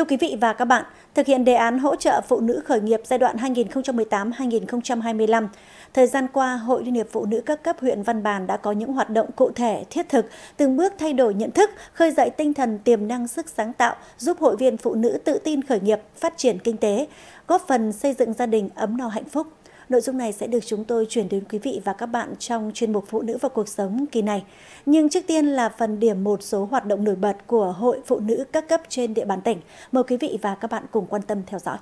Thưa quý vị và các bạn, thực hiện đề án hỗ trợ phụ nữ khởi nghiệp giai đoạn 2018-2025, thời gian qua, Hội Liên hiệp Phụ nữ các cấp huyện Văn Bàn đã có những hoạt động cụ thể, thiết thực, từng bước thay đổi nhận thức, khơi dậy tinh thần tiềm năng sức sáng tạo, giúp hội viên phụ nữ tự tin khởi nghiệp, phát triển kinh tế, góp phần xây dựng gia đình ấm no hạnh phúc. Nội dung này sẽ được chúng tôi chuyển đến quý vị và các bạn trong chuyên mục Phụ nữ và cuộc sống kỳ này. Nhưng trước tiên là phần điểm một số hoạt động nổi bật của Hội Phụ nữ các cấp trên địa bàn tỉnh. Mời quý vị và các bạn cùng quan tâm theo dõi.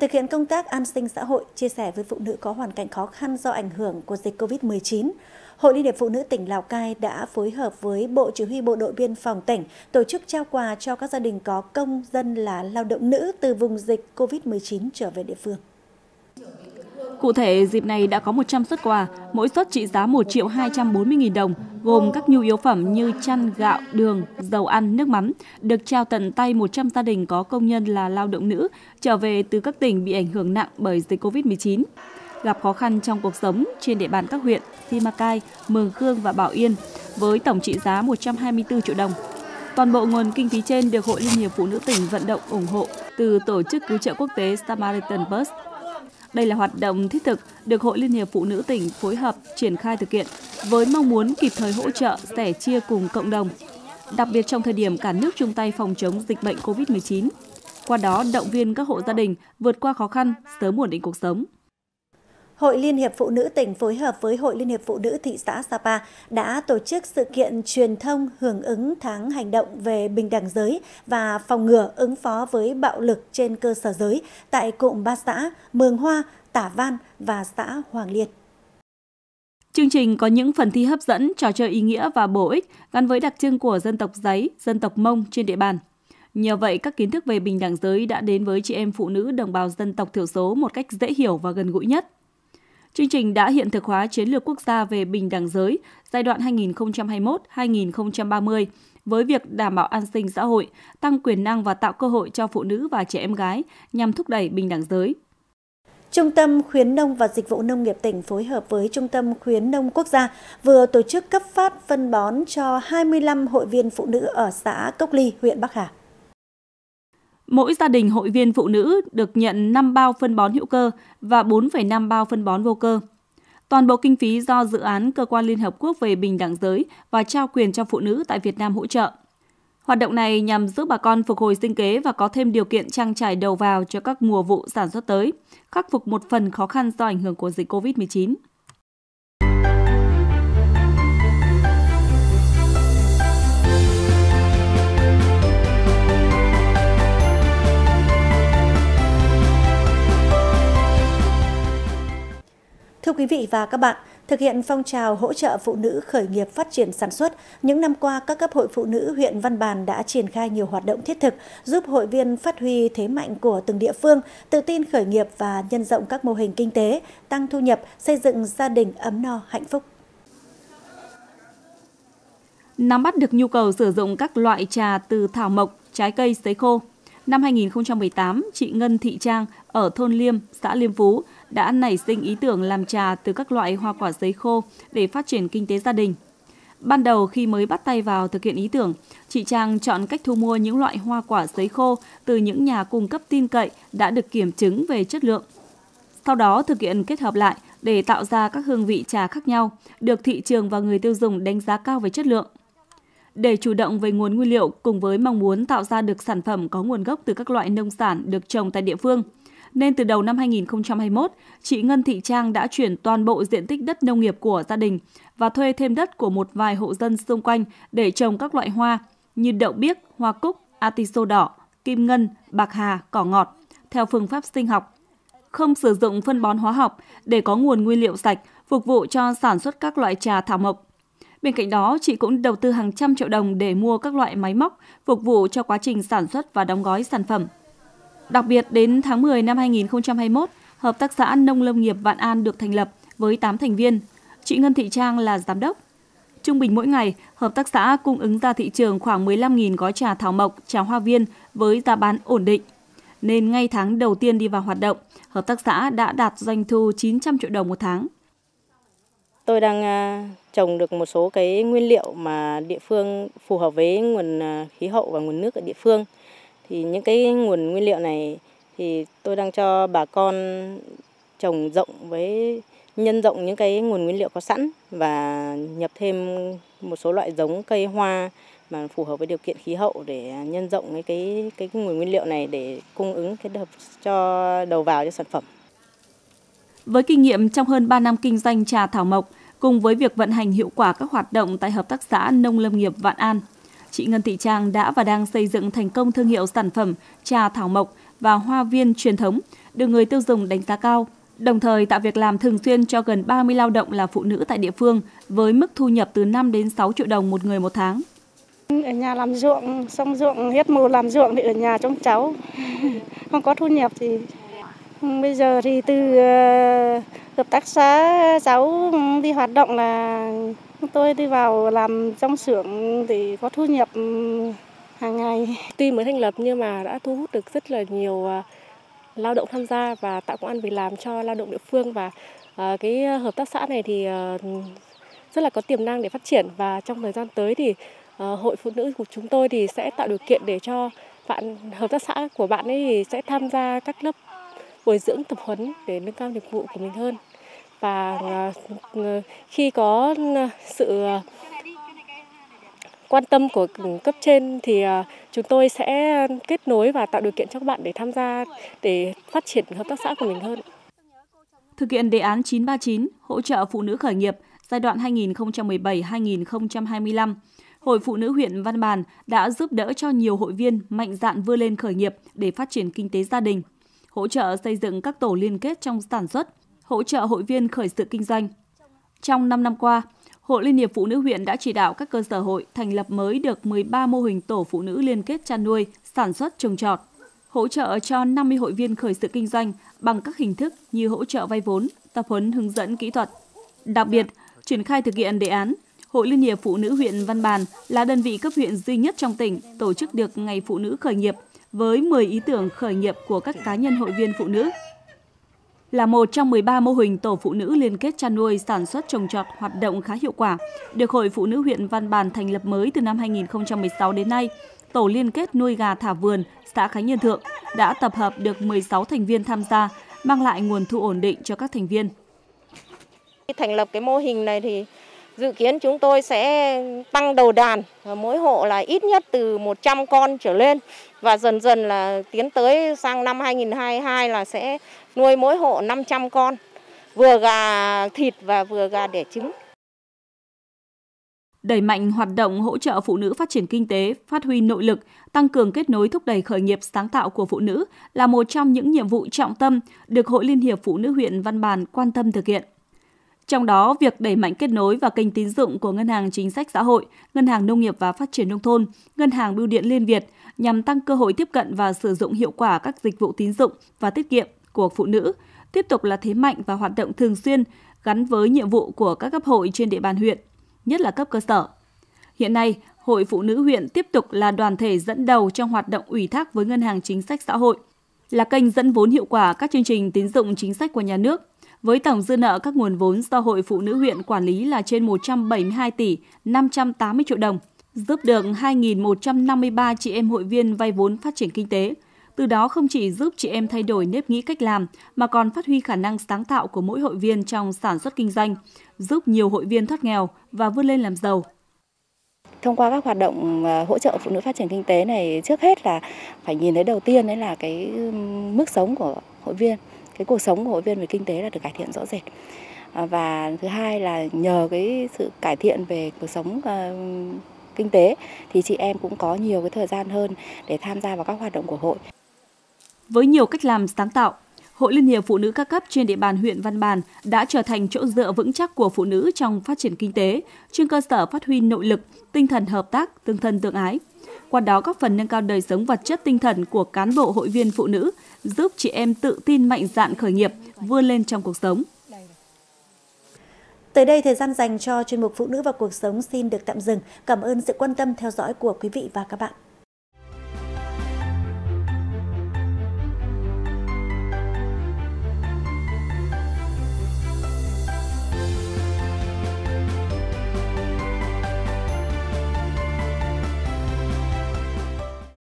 thực hiện công tác an sinh xã hội, chia sẻ với phụ nữ có hoàn cảnh khó khăn do ảnh hưởng của dịch COVID-19, Hội Liên hiệp Phụ nữ tỉnh Lào Cai đã phối hợp với Bộ Chỉ huy Bộ đội Biên phòng tỉnh tổ chức trao quà cho các gia đình có công dân là lao động nữ từ vùng dịch COVID-19 trở về địa phương. Cụ thể, dịp này đã có 100 xuất quà, mỗi xuất trị giá 1 triệu 240 nghìn đồng, gồm các nhu yếu phẩm như chăn, gạo, đường, dầu ăn, nước mắm, được trao tận tay 100 gia đình có công nhân là lao động nữ trở về từ các tỉnh bị ảnh hưởng nặng bởi dịch COVID-19. Gặp khó khăn trong cuộc sống trên địa bàn các huyện Simacai, Mường Khương và Bảo Yên với tổng trị giá 124 triệu đồng. Toàn bộ nguồn kinh phí trên được Hội Liên hiệp Phụ nữ tỉnh vận động ủng hộ từ tổ chức cứu trợ quốc tế Samaritan Bus đây là hoạt động thiết thực được Hội Liên hiệp Phụ nữ tỉnh phối hợp triển khai thực hiện với mong muốn kịp thời hỗ trợ, sẻ chia cùng cộng đồng, đặc biệt trong thời điểm cả nước chung tay phòng chống dịch bệnh COVID-19. Qua đó động viên các hộ gia đình vượt qua khó khăn, sớm ổn định cuộc sống. Hội Liên hiệp Phụ nữ tỉnh phối hợp với Hội Liên hiệp Phụ nữ thị xã Sapa đã tổ chức sự kiện truyền thông hưởng ứng tháng hành động về bình đẳng giới và phòng ngừa ứng phó với bạo lực trên cơ sở giới tại cụm ba xã Mường Hoa, Tả Văn và xã Hoàng Liệt. Chương trình có những phần thi hấp dẫn, trò chơi ý nghĩa và bổ ích gắn với đặc trưng của dân tộc giấy, dân tộc Mông trên địa bàn. Nhờ vậy, các kiến thức về bình đẳng giới đã đến với chị em phụ nữ đồng bào dân tộc thiểu số một cách dễ hiểu và gần gũi nhất. Chương trình đã hiện thực hóa chiến lược quốc gia về bình đẳng giới giai đoạn 2021-2030 với việc đảm bảo an sinh xã hội, tăng quyền năng và tạo cơ hội cho phụ nữ và trẻ em gái nhằm thúc đẩy bình đẳng giới. Trung tâm khuyến nông và dịch vụ nông nghiệp tỉnh phối hợp với Trung tâm khuyến nông quốc gia vừa tổ chức cấp phát phân bón cho 25 hội viên phụ nữ ở xã Cốc Ly, huyện Bắc Hà. Mỗi gia đình hội viên phụ nữ được nhận 5 bao phân bón hữu cơ và 4,5 bao phân bón vô cơ. Toàn bộ kinh phí do dự án Cơ quan Liên Hợp Quốc về Bình đẳng giới và trao quyền cho phụ nữ tại Việt Nam hỗ trợ. Hoạt động này nhằm giúp bà con phục hồi sinh kế và có thêm điều kiện trang trải đầu vào cho các mùa vụ sản xuất tới, khắc phục một phần khó khăn do ảnh hưởng của dịch COVID-19. Thưa quý vị và các bạn, thực hiện phong trào hỗ trợ phụ nữ khởi nghiệp phát triển sản xuất, những năm qua các cấp hội phụ nữ huyện Văn Bàn đã triển khai nhiều hoạt động thiết thực giúp hội viên phát huy thế mạnh của từng địa phương, tự tin khởi nghiệp và nhân rộng các mô hình kinh tế, tăng thu nhập, xây dựng gia đình ấm no hạnh phúc. Nắm bắt được nhu cầu sử dụng các loại trà từ thảo mộc, trái cây sấy khô, Năm 2018, chị Ngân Thị Trang, ở thôn Liêm, xã Liêm Phú đã nảy sinh ý tưởng làm trà từ các loại hoa quả giấy khô để phát triển kinh tế gia đình. Ban đầu khi mới bắt tay vào thực hiện ý tưởng, chị Trang chọn cách thu mua những loại hoa quả giấy khô từ những nhà cung cấp tin cậy đã được kiểm chứng về chất lượng. Sau đó thực hiện kết hợp lại để tạo ra các hương vị trà khác nhau, được thị trường và người tiêu dùng đánh giá cao về chất lượng. Để chủ động về nguồn nguyên liệu cùng với mong muốn tạo ra được sản phẩm có nguồn gốc từ các loại nông sản được trồng tại địa phương – nên từ đầu năm 2021, chị Ngân Thị Trang đã chuyển toàn bộ diện tích đất nông nghiệp của gia đình và thuê thêm đất của một vài hộ dân xung quanh để trồng các loại hoa như đậu biếc, hoa cúc, atiso đỏ, kim ngân, bạc hà, cỏ ngọt theo phương pháp sinh học, không sử dụng phân bón hóa học để có nguồn nguyên liệu sạch phục vụ cho sản xuất các loại trà thảo mộc. Bên cạnh đó, chị cũng đầu tư hàng trăm triệu đồng để mua các loại máy móc phục vụ cho quá trình sản xuất và đóng gói sản phẩm. Đặc biệt, đến tháng 10 năm 2021, Hợp tác xã Nông Lâm nghiệp Vạn An được thành lập với 8 thành viên. Chị Ngân Thị Trang là giám đốc. Trung bình mỗi ngày, hợp tác xã cung ứng ra thị trường khoảng 15.000 gói trà thảo mộc, trà hoa viên với giá bán ổn định. Nên ngay tháng đầu tiên đi vào hoạt động, hợp tác xã đã đạt doanh thu 900 triệu đồng một tháng. Tôi đang à, trồng được một số cái nguyên liệu mà địa phương phù hợp với nguồn à, khí hậu và nguồn nước ở địa phương – thì những cái nguồn nguyên liệu này thì tôi đang cho bà con trồng rộng với nhân rộng những cái nguồn nguyên liệu có sẵn và nhập thêm một số loại giống cây hoa mà phù hợp với điều kiện khí hậu để nhân rộng cái cái cái, nguồn nguyên liệu này để cung ứng cái đợt cho đầu vào cho sản phẩm. Với kinh nghiệm trong hơn 3 năm kinh doanh trà thảo mộc, cùng với việc vận hành hiệu quả các hoạt động tại Hợp tác xã Nông Lâm nghiệp Vạn An, chị Ngân Thị Trang đã và đang xây dựng thành công thương hiệu sản phẩm trà thảo mộc và hoa viên truyền thống, được người tiêu dùng đánh giá cao, đồng thời tạo việc làm thường xuyên cho gần 30 lao động là phụ nữ tại địa phương với mức thu nhập từ 5 đến 6 triệu đồng một người một tháng. Ở nhà làm ruộng, xong ruộng hết mùa làm ruộng thì ở nhà trông cháu, không có thu nhập thì bây giờ thì từ ờ, hợp tác xã cháu đi hoạt động là tôi đi vào làm trong xưởng thì có thu nhập ừ, hàng ngày. Tuy mới thành lập nhưng mà đã thu hút được rất là nhiều à, lao động tham gia và tạo công an việc làm cho lao động địa phương và à, cái hợp tác xã này thì à, rất là có tiềm năng để phát triển và trong thời gian tới thì hội phụ nữ của chúng tôi thì sẽ tạo điều kiện để cho bạn hợp tác xã của bạn ấy thì sẽ tham gia các lớp bồi dưỡng tập huấn để nâng cao nghiệp vụ của mình hơn và ờ, ờ, khi có ờ, sự quan tâm của cấp trên thì chúng tôi sẽ kết nối và tạo điều kiện cho các bạn để tham gia để phát triển hợp tác xã của mình hơn. Thực hiện đề án 939 hỗ trợ phụ nữ khởi nghiệp giai đoạn 2017-2025, Hội Phụ nữ huyện Văn Bàn đã giúp đỡ cho nhiều hội viên mạnh dạn vươn lên khởi nghiệp để phát triển kinh tế gia đình, hỗ trợ xây dựng các tổ liên kết trong sản xuất, hỗ trợ hội viên khởi sự kinh doanh. Trong 5 năm qua, Hội Liên hiệp Phụ nữ huyện đã chỉ đạo các cơ sở hội thành lập mới được 13 mô hình tổ phụ nữ liên kết chăn nuôi, sản xuất trồng trọt, hỗ trợ cho 50 hội viên khởi sự kinh doanh bằng các hình thức như hỗ trợ vay vốn, tập huấn hướng dẫn kỹ thuật. Đặc biệt, triển khai thực hiện đề án, Hội Liên hiệp Phụ nữ huyện Văn Bàn là đơn vị cấp huyện duy nhất trong tỉnh tổ chức được Ngày Phụ nữ khởi nghiệp với 10 ý tưởng khởi nghiệp của các cá nhân hội viên phụ nữ là một trong 13 mô hình tổ phụ nữ liên kết chăn nuôi sản xuất trồng trọt hoạt động khá hiệu quả. Được Hội Phụ nữ huyện Văn Bàn thành lập mới từ năm 2016 đến nay, Tổ liên kết nuôi gà thả vườn xã Khánh Nhân Thượng đã tập hợp được 16 thành viên tham gia, mang lại nguồn thu ổn định cho các thành viên. Thành lập cái mô hình này thì dự kiến chúng tôi sẽ tăng đầu đàn, mỗi hộ là ít nhất từ 100 con trở lên và dần dần là tiến tới sang năm 2022 là sẽ nuôi mỗi hộ 500 con, vừa gà thịt và vừa gà đẻ trứng. Đẩy mạnh hoạt động hỗ trợ phụ nữ phát triển kinh tế, phát huy nội lực, tăng cường kết nối thúc đẩy khởi nghiệp sáng tạo của phụ nữ là một trong những nhiệm vụ trọng tâm được Hội Liên hiệp Phụ nữ huyện Văn Bàn quan tâm thực hiện. Trong đó, việc đẩy mạnh kết nối và kênh tín dụng của Ngân hàng Chính sách Xã hội, Ngân hàng Nông nghiệp và Phát triển Nông thôn, Ngân hàng Bưu điện Liên Việt nhằm tăng cơ hội tiếp cận và sử dụng hiệu quả các dịch vụ tín dụng và tiết kiệm của phụ nữ, tiếp tục là thế mạnh và hoạt động thường xuyên gắn với nhiệm vụ của các cấp hội trên địa bàn huyện, nhất là cấp cơ sở. Hiện nay, Hội Phụ nữ huyện tiếp tục là đoàn thể dẫn đầu trong hoạt động ủy thác với Ngân hàng Chính sách Xã hội, là kênh dẫn vốn hiệu quả các chương trình tín dụng chính sách của nhà nước với tổng dư nợ các nguồn vốn do Hội Phụ nữ huyện quản lý là trên 172 tỷ 580 triệu đồng, giúp được 2.153 chị em hội viên vay vốn phát triển kinh tế. Từ đó không chỉ giúp chị em thay đổi nếp nghĩ cách làm mà còn phát huy khả năng sáng tạo của mỗi hội viên trong sản xuất kinh doanh, giúp nhiều hội viên thoát nghèo và vươn lên làm giàu thông qua các hoạt động ờ, hỗ trợ phụ nữ phát triển kinh tế này trước hết là phải nhìn thấy đầu tiên đấy là cái mức sống của hội viên cái cuộc sống của hội viên về kinh tế là được cải thiện rõ rệt à, và thứ hai là nhờ cái sự cải thiện về cuộc sống ờ, kinh tế thì chị em cũng có nhiều cái thời gian hơn để tham gia vào các hoạt động của hội. Với nhiều cách làm sáng tạo, Hội Liên hiệp Phụ nữ các cấp trên địa bàn huyện Văn Bàn đã trở thành chỗ dựa vững chắc của phụ nữ trong phát triển kinh tế, trên cơ sở phát huy nội lực, tinh thần hợp tác, tương thân tương ái. Qua đó góp phần nâng cao đời sống vật chất tinh thần của cán bộ hội viên phụ nữ, giúp chị em tự tin mạnh dạn khởi nghiệp, vươn lên trong cuộc sống. Tới đây thời gian dành cho chuyên mục Phụ nữ và cuộc sống xin được tạm dừng. Cảm ơn sự quan tâm theo dõi của quý vị và các bạn.